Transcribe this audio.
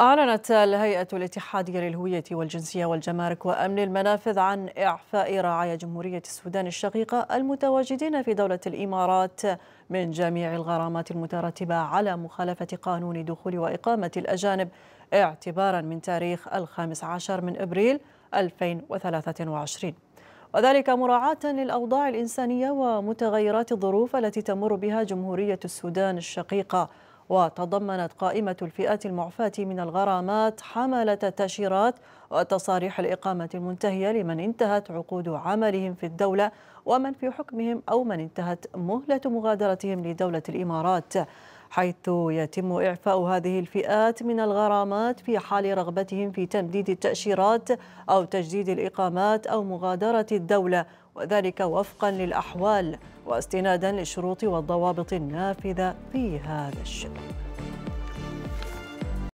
أعلنت الهيئة الاتحادية للهوية والجنسية والجمارك وأمن المنافذ عن إعفاء رعايا جمهورية السودان الشقيقة المتواجدين في دولة الإمارات من جميع الغرامات المترتبة على مخالفة قانون دخول وإقامة الأجانب اعتبارا من تاريخ الخامس عشر من إبريل 2023 وذلك مراعاة للأوضاع الإنسانية ومتغيرات الظروف التي تمر بها جمهورية السودان الشقيقة وتضمنت قائمة الفئات المعفاة من الغرامات حملة التأشيرات وتصاريح الإقامة المنتهية لمن انتهت عقود عملهم في الدولة ومن في حكمهم أو من انتهت مهلة مغادرتهم لدولة الإمارات حيث يتم إعفاء هذه الفئات من الغرامات في حال رغبتهم في تمديد التأشيرات أو تجديد الإقامات أو مغادرة الدولة وذلك وفقا للأحوال واستنادا للشروط والضوابط النافذة في هذا الشأن